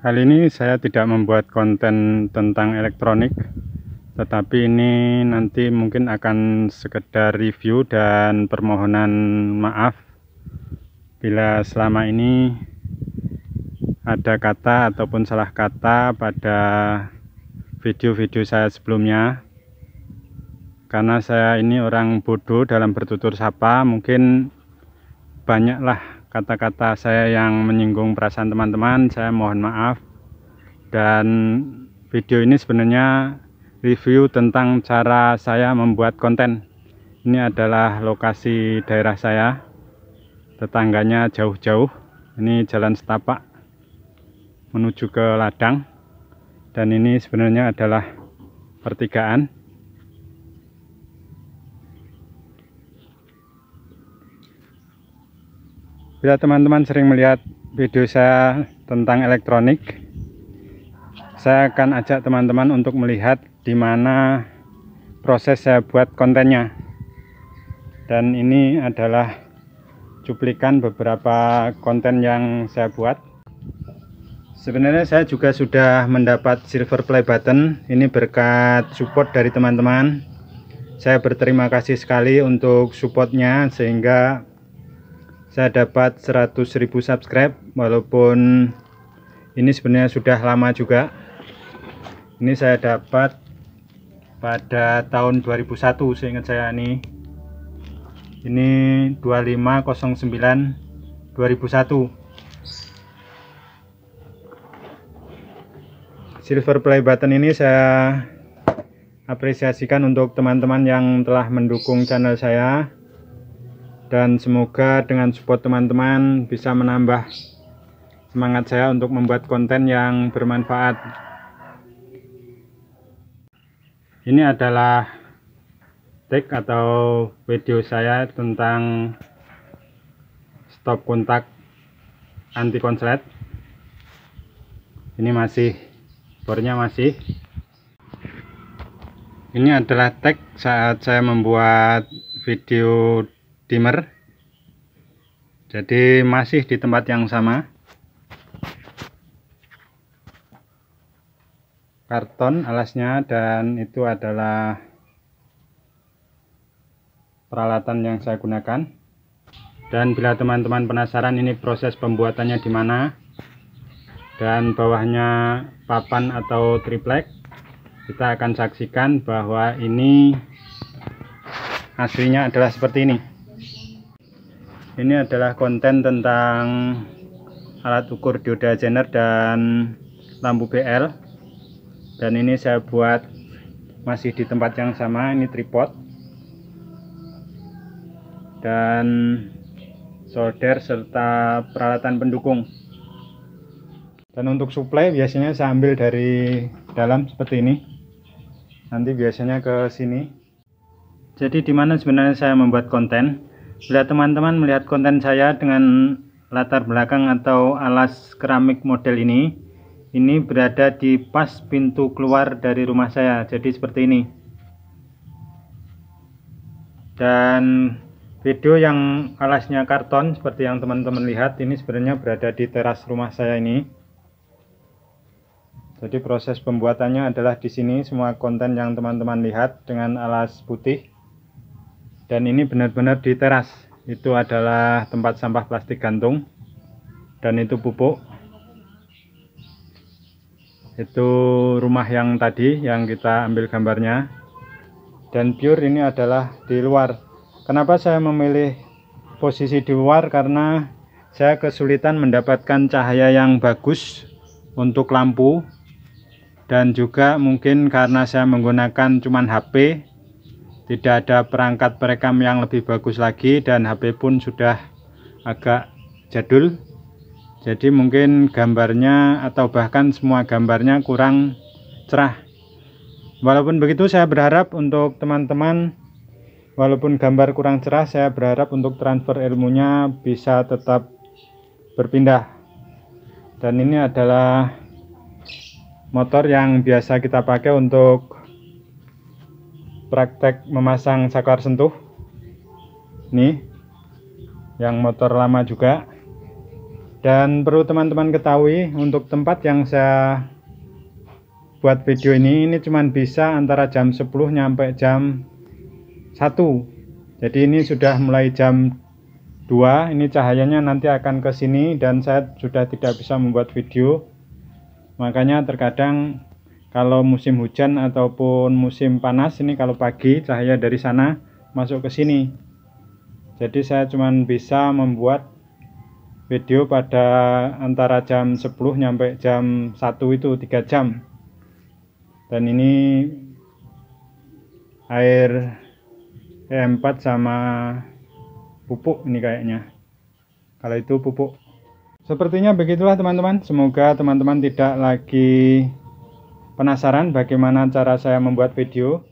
Kali ini saya tidak membuat konten tentang elektronik, tetapi ini nanti mungkin akan sekedar review dan permohonan maaf bila selama ini ada kata ataupun salah kata pada video-video saya sebelumnya. Karena saya ini orang bodoh dalam bertutur sapa, mungkin banyaklah kata-kata saya yang menyinggung perasaan teman-teman saya mohon maaf dan video ini sebenarnya review tentang cara saya membuat konten ini adalah lokasi daerah saya tetangganya jauh-jauh ini jalan setapak menuju ke ladang dan ini sebenarnya adalah pertigaan Bila teman-teman sering melihat video saya tentang elektronik, saya akan ajak teman-teman untuk melihat di mana proses saya buat kontennya. Dan ini adalah cuplikan beberapa konten yang saya buat. Sebenarnya saya juga sudah mendapat silver play button, ini berkat support dari teman-teman. Saya berterima kasih sekali untuk supportnya sehingga saya dapat 100.000 subscribe walaupun ini sebenarnya sudah lama juga ini saya dapat pada tahun 2001 seingat saya ini ini 2509 2001 silver play button ini saya apresiasikan untuk teman-teman yang telah mendukung channel saya dan semoga dengan support teman-teman bisa menambah semangat saya untuk membuat konten yang bermanfaat ini adalah tag atau video saya tentang stop kontak anti konslet ini masih bornya masih ini adalah tag saat saya membuat video dimmer jadi masih di tempat yang sama karton alasnya dan itu adalah peralatan yang saya gunakan dan bila teman-teman penasaran ini proses pembuatannya di mana dan bawahnya papan atau triplek kita akan saksikan bahwa ini aslinya adalah seperti ini ini adalah konten tentang alat ukur dioda zener dan lampu BL dan ini saya buat masih di tempat yang sama ini tripod dan solder serta peralatan pendukung dan untuk suplai biasanya saya ambil dari dalam seperti ini nanti biasanya ke sini jadi dimana sebenarnya saya membuat konten Bila teman-teman melihat konten saya dengan latar belakang atau alas keramik model ini, ini berada di pas pintu keluar dari rumah saya, jadi seperti ini. Dan video yang alasnya karton seperti yang teman-teman lihat, ini sebenarnya berada di teras rumah saya ini. Jadi proses pembuatannya adalah di sini semua konten yang teman-teman lihat dengan alas putih dan ini benar-benar di teras itu adalah tempat sampah plastik gantung dan itu pupuk itu rumah yang tadi yang kita ambil gambarnya dan pure ini adalah di luar kenapa saya memilih posisi di luar karena saya kesulitan mendapatkan cahaya yang bagus untuk lampu dan juga mungkin karena saya menggunakan cuman HP tidak ada perangkat perekam yang lebih bagus lagi dan HP pun sudah agak jadul jadi mungkin gambarnya atau bahkan semua gambarnya kurang cerah walaupun begitu saya berharap untuk teman-teman walaupun gambar kurang cerah saya berharap untuk transfer ilmunya bisa tetap berpindah dan ini adalah motor yang biasa kita pakai untuk praktek memasang saklar sentuh nih yang motor lama juga dan perlu teman-teman ketahui untuk tempat yang saya buat video ini ini cuma bisa antara jam 10 nyampe jam 1 jadi ini sudah mulai jam 2 ini cahayanya nanti akan ke sini dan saya sudah tidak bisa membuat video makanya terkadang kalau musim hujan ataupun musim panas ini kalau pagi cahaya dari sana masuk ke sini jadi saya cuman bisa membuat video pada antara jam 10 sampai jam 1 itu 3 jam dan ini air e m 4 sama pupuk ini kayaknya kalau itu pupuk sepertinya begitulah teman-teman semoga teman-teman tidak lagi Penasaran bagaimana cara saya membuat video?